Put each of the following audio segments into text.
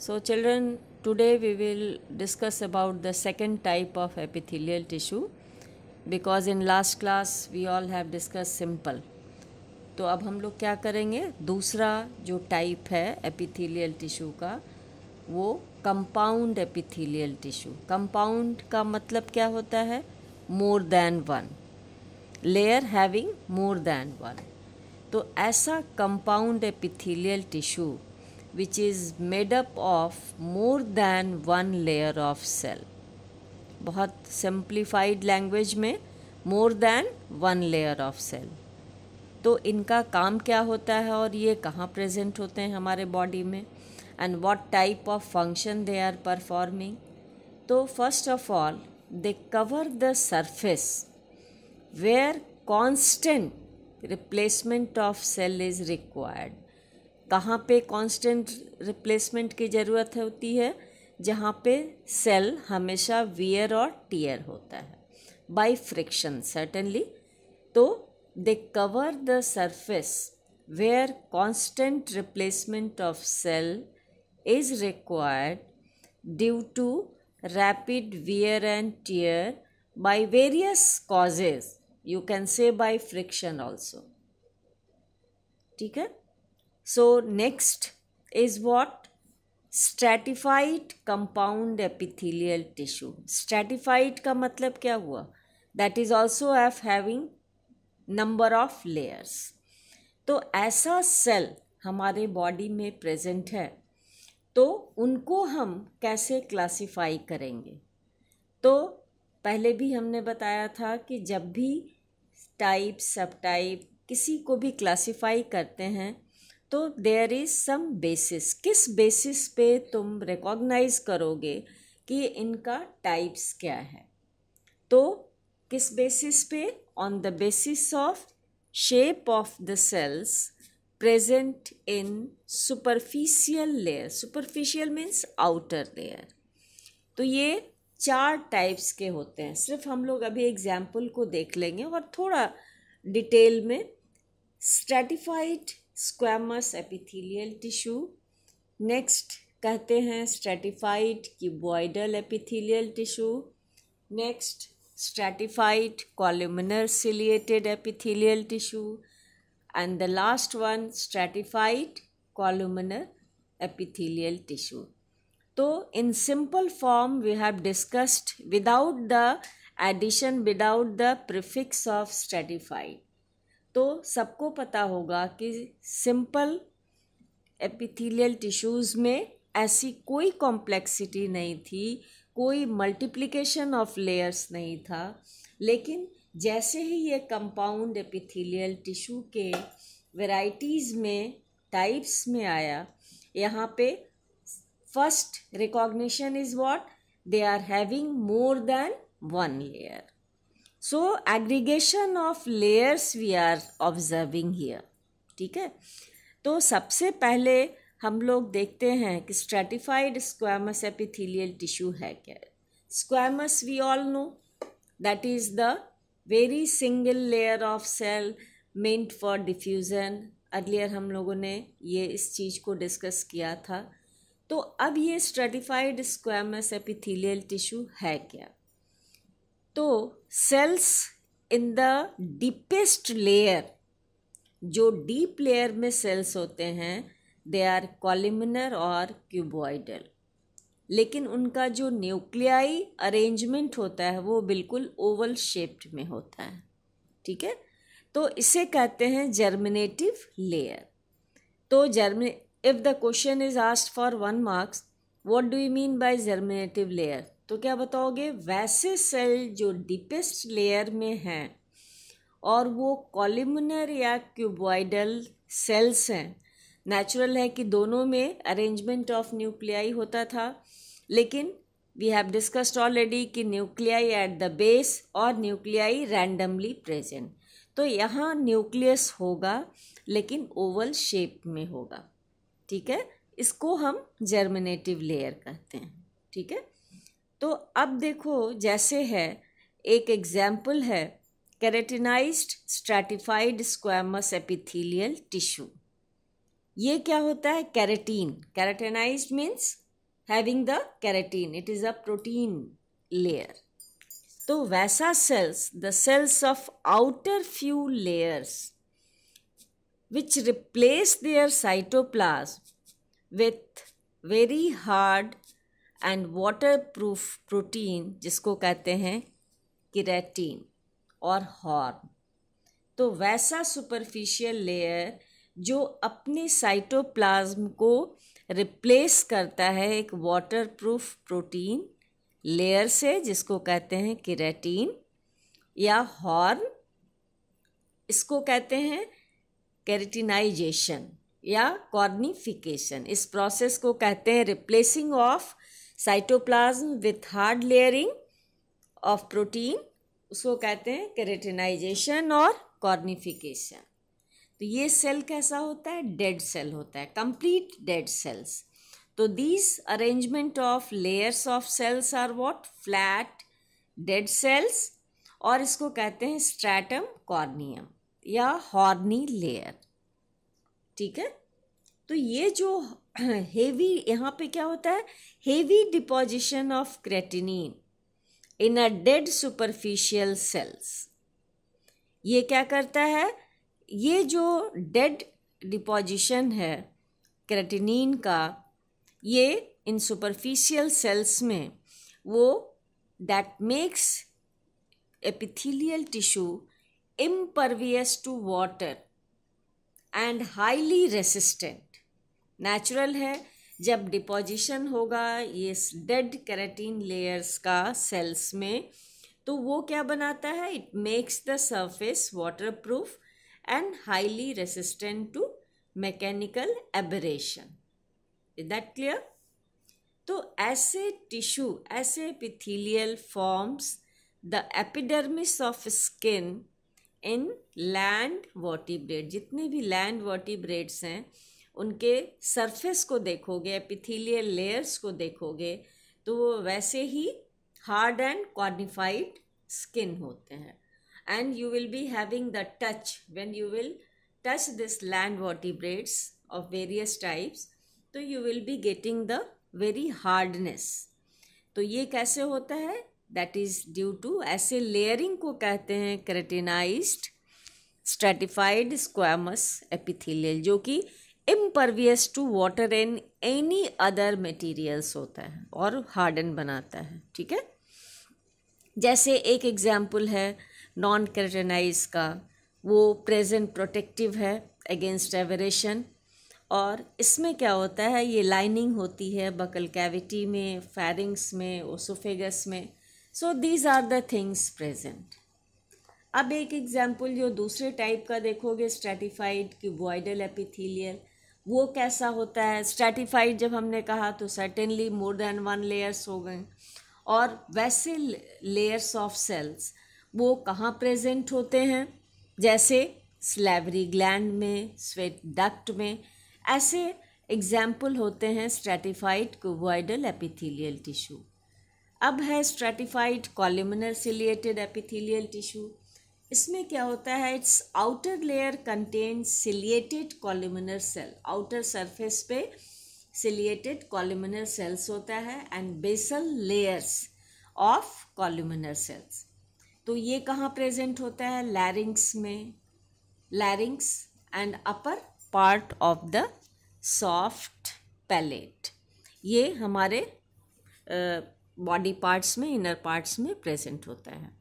So children, today we will discuss about the second type of epithelial tissue because in last class we all have discussed simple. तो अब हम लोग क्या करेंगे दूसरा जो टाइप है एपिथेलियल टिश्यू का वो कंपाउंड एपिथेलियल टिश्यू कंपाउंड का मतलब क्या होता है more than one layer having more than one तो ऐसा compound epithelial tissue which is made up of more than one layer of cell. बहुत सिंप्लीफाइड लैंग्वेज में more than one layer of cell तो इनका काम क्या होता है और ये कहाँ प्रेजेंट होते हैं हमारे बॉडी में and what type of function they are performing तो first of all they cover the surface where constant replacement of cell is required कहाँ पे कांस्टेंट रिप्लेसमेंट की ज़रूरत होती है जहाँ पे सेल हमेशा वियर और टीयर होता है बाय फ्रिक्शन सर्टेनली तो they cover the surface where constant replacement of cell is required due to rapid wear and tear by various causes you can say by friction also ठीक है So next is what? Stratified compound epithelial tissue. Stratified का मतलब क्या हुआ That is also of having number of layers. तो ऐसा cell हमारे body में प्रेजेंट है तो उनको हम कैसे क्लासिफाई करेंगे तो पहले भी हमने बताया था कि जब भी टाइप सब टाइप किसी को भी क्लासिफाई करते हैं तो देयर इज़ सम बेसिस किस बेसिस पे तुम रिकॉग्नाइज करोगे कि इनका टाइप्स क्या है तो किस बेसिस पे on the basis of shape of the cells present in superficial layer superficial means outer layer तो ये चार टाइप्स के होते हैं सिर्फ हम लोग अभी एग्जाम्पल को देख लेंगे और थोड़ा डिटेल में stratified squamous epithelial tissue next कहते हैं stratified cuboidal epithelial tissue next stratified columnar ciliated epithelial tissue and the last one stratified columnar epithelial tissue तो in simple form we have discussed without the addition without the prefix of stratified तो सबको पता होगा कि simple epithelial tissues में ऐसी कोई complexity नहीं थी कोई मल्टीप्लिकेशन ऑफ लेयर्स नहीं था लेकिन जैसे ही ये कंपाउंड एपिथेलियल टिश्यू के वैरायटीज़ में टाइप्स में आया यहाँ पे first recognition is what they are having more than one layer so aggregation of layers we are observing here ठीक है तो सबसे पहले हम लोग देखते हैं कि स्ट्रेटिफाइड स्क्वामस एपिथीलियल टिश्यू है क्या squamous we all know that is the very single layer of cell meant for diffusion earlier हम लोगों ने ये इस चीज़ को डिस्कस किया था तो अब ये स्ट्रेटिफाइड स्क्वामस एपिथीलियल टिश्यू है क्या तो cells in the deepest layer जो डीप लेयर में सेल्स होते हैं दे आर कॉलिमिनर और क्यूबॉइडल लेकिन उनका जो न्यूक्लियाई अरेंजमेंट होता है वो बिल्कुल ओवल शेप्ड में होता है ठीक है तो इसे कहते हैं जर्मिनेटिव लेयर तो जर्मिने if the question is asked for one marks what do you mean by germinative layer तो क्या बताओगे वैसे सेल जो डीपेस्ट लेयर में हैं और वो कॉलिमुनर या क्यूबॉइडल सेल्स हैं नेचुरल है कि दोनों में अरेंजमेंट ऑफ न्यूक्लियाई होता था लेकिन वी हैव डिस्कस्ड ऑलरेडी कि न्यूक्लियाई एट द बेस और न्यूक्लियाई रैंडमली प्रेजेंट तो यहाँ न्यूक्लियस होगा लेकिन ओवल शेप में होगा ठीक है इसको हम जर्मिनेटिव लेयर कहते हैं ठीक है तो अब देखो जैसे है एक एग्जाम्पल है keratinised stratified squamous epithelial tissue ये क्या होता है keratin keratinised means having the keratin it is a protein layer तो वैसा cells the cells of outer few layers which replace their cytoplasm with very hard and waterproof protein जिसको कहते हैं किरेटीन और हॉर्न तो वैसा सुपरफिशियल लेयर जो अपने साइटोप्लाज्म को रिप्लेस करता है एक वाटर प्रूफ प्रोटीन लेयर से जिसको कहते हैं किरेटीन या हॉर्न इसको कहते हैं कैरेटिनाइजेशन या कॉर्निफिकेशन इस प्रोसेस को कहते हैं replacing of cytoplasm with hard layering of protein उसको कहते हैं केरेटिनाइजेशन और कॉर्निफिकेशन तो ये सेल कैसा होता है डेड सेल होता है कंप्लीट डेड सेल्स तो these arrangement of layers of cells are what flat dead cells और इसको कहते हैं स्ट्रैटम कॉर्नियम या हॉर्नी लेयर ठीक है तो ये जो हेवी यहाँ पे क्या होता है heavy deposition of creatinine in a dead superficial cells ये क्या करता है ये जो डेड डिपोजिशन है क्रेटिनिन का ये इन सुपरफिशियल सेल्स में वो that makes epithelial tissue impervious to water and highly resistant natural है जब डिपोजिशन होगा ये डेड कैरेटीन लेयर्स का सेल्स में तो वो क्या बनाता है it makes the surface waterproof and highly resistant to mechanical abrasion is that clear तो ऐसे टिश्यू ऐसे epithelial forms the epidermis of skin in land bred जितने भी लैंड ब्रेड्स हैं उनके सरफेस को देखोगे एपिथीलियल लेयर्स को देखोगे तो वो वैसे ही हार्ड एंड क्वानिफाइड स्किन होते हैं and you will be having the touch when you will touch this land vertebrates of various types तो you will be getting the very hardness तो ये कैसे होता है दैट इज़ ड्यू टू ऐसे layering को कहते हैं क्रेटिनाइज स्ट्रेटिफाइड स्क्वामस एपिथीलियल जो कि impervious to water in any other materials होता है और हार्डन बनाता है ठीक है जैसे एक एग्जाम्पल है नॉन कैरटनाइज का वो प्रेजेंट प्रोटेक्टिव है अगेंस्ट एवरेशन और इसमें क्या होता है ये लाइनिंग होती है बकल कैविटी में फैरिंग्स में ओसोफेगस में so these are the things present अब एक एग्जाम्पल जो दूसरे टाइप का देखोगे स्ट्रेटिफाइड कि वॉइडल एपिथीलियल वो कैसा होता है स्ट्रेटिफाइड जब हमने कहा तो certainly more than one layers हो गए और वैसे लेयर्स ऑफ सेल्स वो कहाँ प्रेजेंट होते हैं जैसे स्लेवरी ग्लैंड में स्वेट डक्ट में ऐसे एग्जाम्पल होते हैं स्ट्रेटिफाइड कोवाइडल एपिथीलियल टिश्यू अब है stratified columnar ciliated epithelial tissue इसमें क्या होता है its outer layer contain ciliated columnar cell outer surface पे सिलिएटेड कॉलिमिनर सेल्स होता है and basal layers of columnar cells तो ये कहाँ प्रेजेंट होता है लैरिंग्स में larynx and upper part of the soft palate ये हमारे बॉडी पार्ट्स में इनर पार्ट्स में प्रेजेंट होता है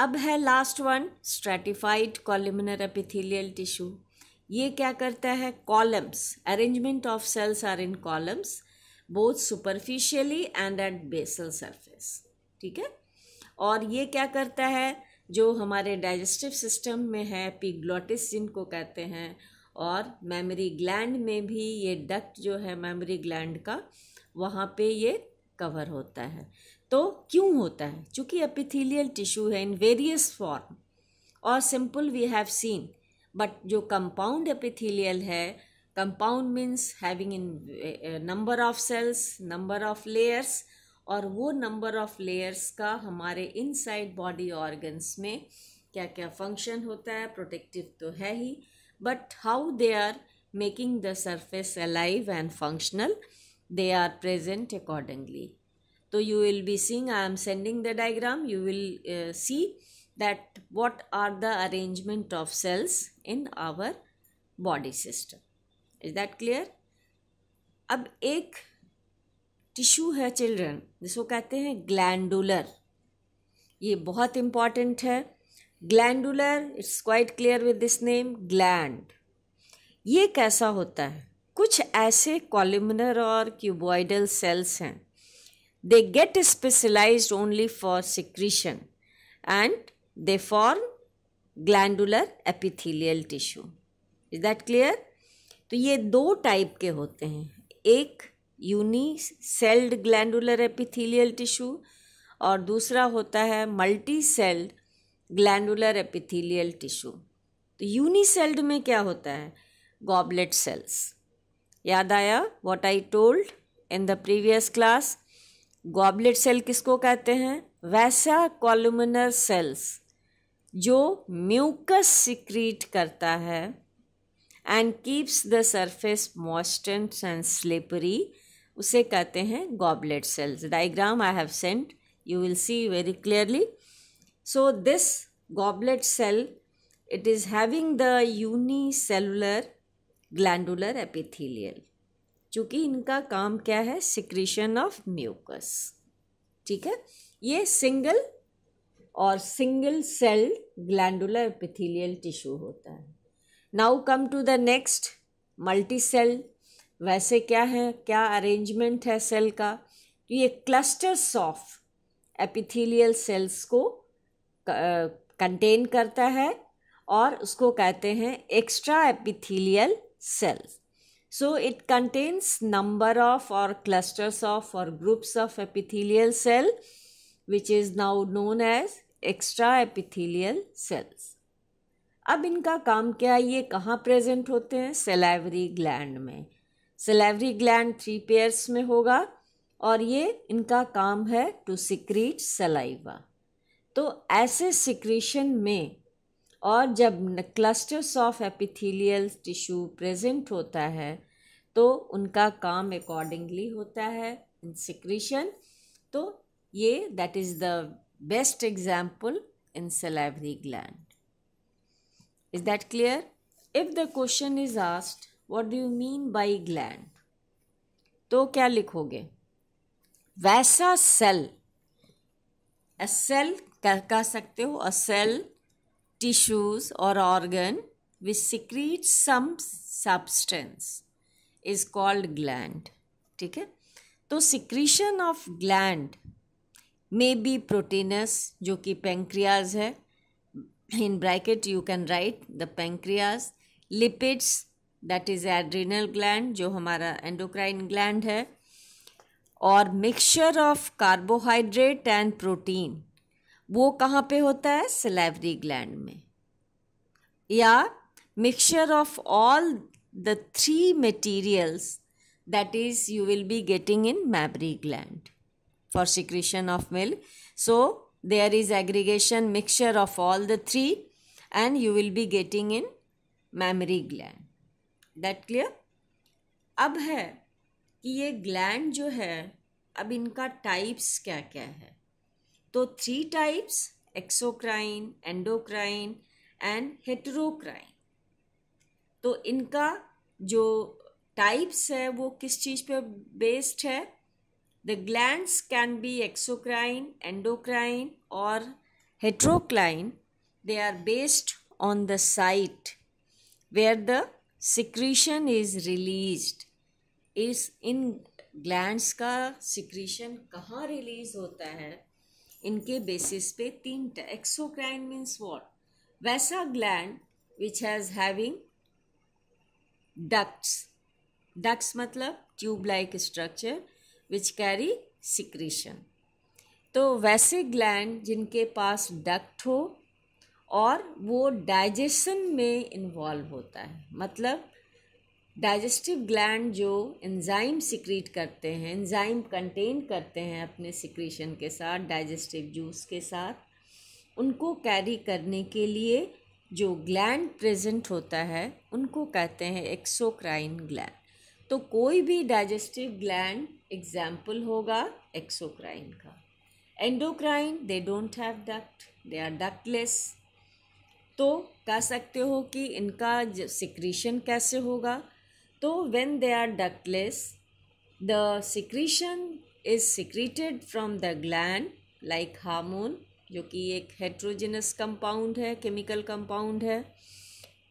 अब है last one stratified columnar epithelial tissue ये क्या करता है columns arrangement of cells are in columns both superficially and at basal surface ठीक है और ये क्या करता है जो हमारे डाइजेस्टिव सिस्टम में है पिग्लोटिस जिनको कहते हैं और मेमोरी ग्लैंड में भी ये डक्ट जो है मेमोरी ग्लैंड का वहाँ पे ये कवर होता है तो क्यों होता है चूँकि एपिथेलियल टिश्यू है इन वेरियस फॉर्म और simple we have seen but जो कंपाउंड एपिथेलियल है compound means having in number of cells number of layers और वो नंबर ऑफ लेयर्स का हमारे इनसाइड बॉडी ऑर्गन्स में क्या क्या फंक्शन होता है प्रोटेक्टिव तो है ही but how they are making the surface alive and functional they are present accordingly तो you will be seeing I am sending the diagram you will see that what are the arrangement of cells in our body system is that clear अब एक tissue है children जिसको कहते हैं glandular ये बहुत important है glandular its quite clear with this name gland ये कैसा होता है कुछ ऐसे कॉलमनर और क्यूबॉइडल सेल्स हैं They get specialized only for secretion and they form glandular epithelial tissue. Is that clear? तो ये दो टाइप के होते हैं एक uni celled glandular epithelial tissue और दूसरा होता है multi celled glandular epithelial tissue तो यूनी में क्या होता है गॉबलेट सेल्स याद आया what I told in the previous class goblet cell किसको कहते हैं वैसा कॉलमनर सेल्स जो म्यूकस सिक्रीट करता है and keeps the surface moistened and slippery उसे कहते हैं goblet cells diagram I have sent will see very clearly so this goblet cell it is having the unicellular glandular epithelial चूँकि इनका काम क्या है सिक्रीशन ऑफ म्यूकस ठीक है ये सिंगल और single cell glandular epithelial tissue होता है now come to the next multi cell वैसे क्या है क्या अरेंजमेंट है सेल का तो ये क्लस्टर्स ऑफ एपिथेलियल सेल्स को कंटेन करता है और उसको कहते हैं extra epithelial cells So it contains number of or clusters of or groups of epithelial cell which is now known as extra epithelial cells. अब इनका काम क्या है ये कहाँ प्रेजेंट होते हैं सेलेवरी ग्लैंड में सेलेवरी ग्लैंड थ्री पेयर्स में होगा और ये इनका काम है टू सिक्रीट सलाइवा तो ऐसे सिक्रीशन में और जब clusters of epithelial tissue present होता है तो उनका काम अकॉर्डिंगली होता है इन सिक्रीशन तो ये that is the best example in salivary gland is that clear if the question is asked what do you mean by gland तो क्या लिखोगे वैसा सेल अ सेल कह सकते हो a cell tissues or organ which secretes some substance is called gland. ठीक है तो secretion of gland may be proteinous जो कि pancreas है in bracket you can write the pancreas lipids that is adrenal gland जो हमारा endocrine gland है और mixture of carbohydrate and protein वो कहाँ पे होता है सिलेवरी ग्लैंड में या mixture of all the three materials that is you will be getting in mammary gland for secretion of milk so there is aggregation mixture of all the three and you will be getting in mammary gland that clear अब है कि ये gland जो है अब इनका types क्या क्या है तो three types exocrine endocrine and heterocrine तो इनका जो टाइप्स है वो किस चीज़ पे बेस्ड है the glands can be exocrine endocrine और heterocrine they are based on the site where the secretion is release इस इन ग्लैंड्स का सिक्रीशन कहाँ रिलीज होता है इनके बेसिस पे तीन एक्सोक्राइन मीन्स वॉट वैसा gland which has having ducts ducts मतलब tube like structure which carry secretion तो वैसे ग्लैंड जिनके पास डक्ट हो और वो डाइजेशन में इन्वॉल्व होता है मतलब डाइजेस्टिव ग्लैंड जो एंजाइम सिक्रीट करते हैं एंजाइम कंटेन करते हैं अपने सिक्रीशन के साथ डाइजेस्टिव जूस के साथ उनको कैरी करने के लिए जो ग्लैंड प्रेजेंट होता है उनको कहते हैं एक्सोक्राइन ग्लैंड तो कोई भी डाइजेस्टिव ग्लैंड एग्जाम्पल होगा एक्सोक्राइन का endocrine they don't have duct they are ductless तो कह सकते हो कि इनका सिक्रीशन कैसे होगा तो when they are ductless the secretion is secreted from the gland like hormone जो कि एक हेट्रोजिनस कंपाउंड है केमिकल कंपाउंड है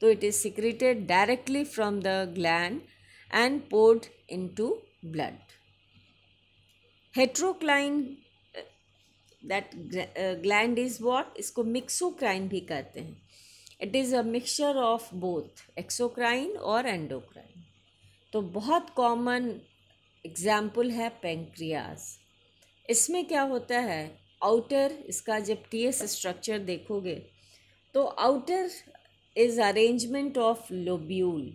तो it is secreted directly from the gland and poured to blood heterocrine that gland is what इसको mixocrine भी कहते हैं it is a mixture of both exocrine और एंडोक्राइन तो बहुत कॉमन एग्ज़ाम्पल है पेंक्रियाज इसमें क्या होता है आउटर इसका जब टी एस स्ट्रक्चर देखोगे तो outer is arrangement of lobule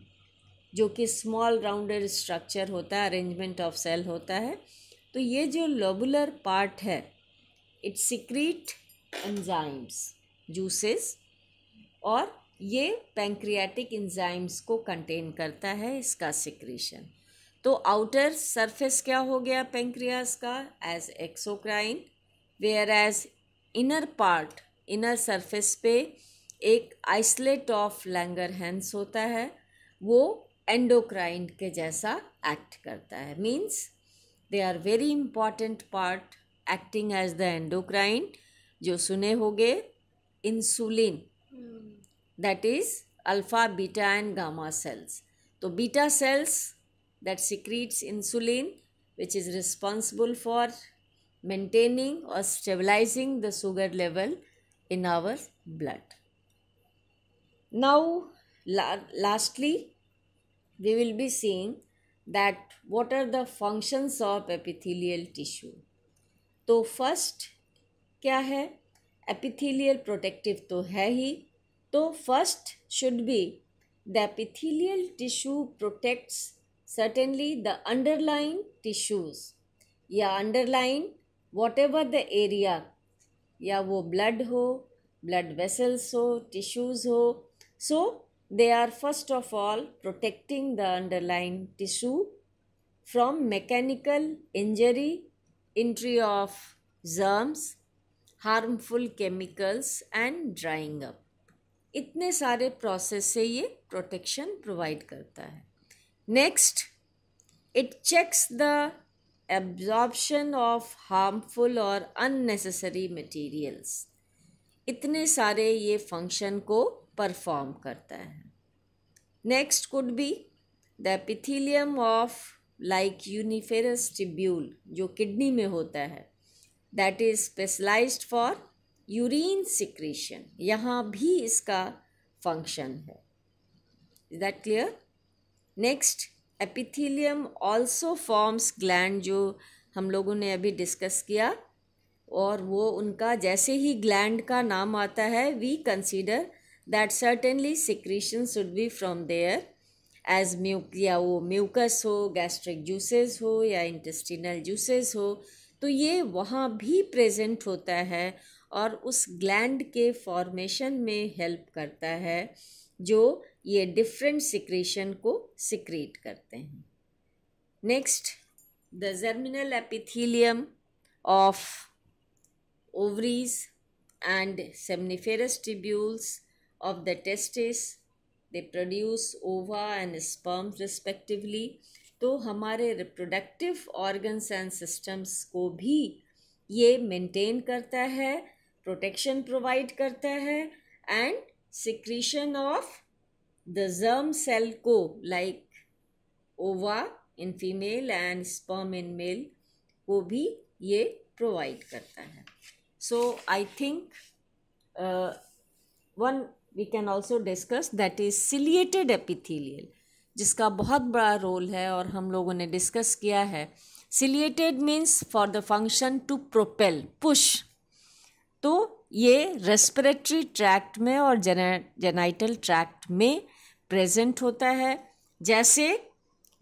जो कि स्मॉल राउंडेड स्ट्रक्चर होता है अरेंजमेंट ऑफ सेल होता है तो ये जो लोबुलर पार्ट है इट्स सिक्रीट एंजाइम्स जूसेस और ये पेंक्रियाटिक इंजाइम्स को कंटेन करता है इसका सिक्रीशन तो आउटर सरफेस क्या हो गया पेंक्रियाज का as exocrine whereas inner part inner surface पे एक आइसलेट ऑफ लैंगर हैंस होता है वो एंडोक्राइन के जैसा एक्ट करता है means they are very important part acting as the endocrine जो सुने होंगे insulin that is alpha, beta and gamma cells. So beta cells that secretes insulin which is responsible for maintaining or stabilizing the sugar level in our blood. Now la lastly we will be seeing that what are the functions of epithelial tissue. तो first क्या है epithelial protective तो है ही So, first should be the epithelial tissue protects certainly the underlying tissues. या underline whatever the area या वो blood हो ब्लड वेसल्स हो टिश्यूज़ हो so they are first of all protecting the underline tissue from mechanical injury entry of germs, harmful chemicals and drying up. इतने सारे process से ये protection provide करता है next it checks the absorption of harmful और unnecessary materials इतने सारे ये फंक्शन को परफॉर्म करता है next could be the epithelium of like uniferous tubule जो किडनी में होता है that is specialized for urine secretion यहाँ भी इसका फंक्शन है is that clear next epithelium also forms gland जो हम लोगों ने अभी डिस्कस किया और वो उनका जैसे ही ग्लैंड का नाम आता है we consider that certainly secretion should be from there as म्यूक या वो म्यूकस हो गैस्ट्रिक जूसेस हो या इंटेस्टिनल जूसेस हो तो ये वहाँ भी प्रेजेंट होता है और उस ग्लैंड के फॉर्मेशन में हेल्प करता है जो ये डिफरेंट सिक्रेशन को सिक्रेट करते हैं next the germinal epithelium of ovaries and seminiferous tubules of the testis they produce ova and sperm respectively तो हमारे रिप्रोडक्टिव ऑर्गन्स एंड सिस्टम्स को भी ये मेंटेन करता है प्रोटेक्शन प्रोवाइड करता है and secretion of the germ cell को like ova in female and sperm in male को भी ये प्रोवाइड करता है so I think one we can also discuss that is is epithelial जिसका बहुत बड़ा रोल है और हम लोगों ने डिस्कस किया है ciliated means for the function to propel push तो ये रेस्पिरेटरी ट्रैक्ट में और जेनाइटल ट्रैक्ट में प्रेजेंट होता है जैसे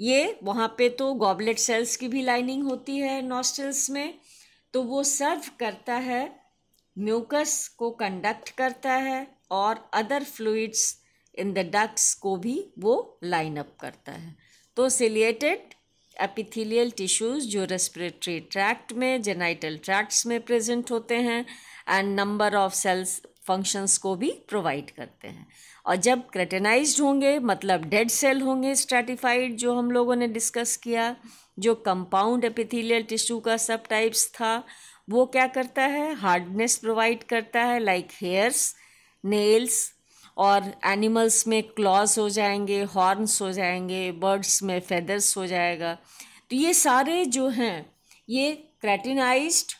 ये वहाँ पे तो गॉबलेट सेल्स की भी लाइनिंग होती है नॉस्टल्स में तो वो सर्व करता है म्यूकस को कंडक्ट करता है और other fluids in the ducts को भी वो लाइन अप करता है तो सिलिएटेड एपिथेलियल टिश्यूज़ जो रेस्पिरेटरी ट्रैक्ट में जेनाइटल ट्रैक्ट्स में प्रेजेंट होते हैं and number of cells functions को भी प्रोवाइड करते हैं और जब क्रेटेनाइज होंगे मतलब डेड सेल होंगे स्ट्रेटिफाइड जो हम लोगों ने डिस्कस किया जो कंपाउंड एपिथेलियल टिश्यू का सब टाइप्स था वो क्या करता है हार्डनेस प्रोवाइड करता है लाइक हेयर्स नेल्स और एनिमल्स में क्लॉज हो जाएंगे हॉर्न्स हो जाएंगे बर्ड्स में फेदर्स हो जाएगा तो ये सारे जो हैं ये keratinized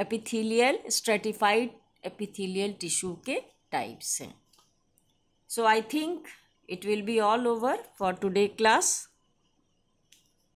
epithelial stratified epithelial tissue के टाइप्स हैं so I think it will be all over for today class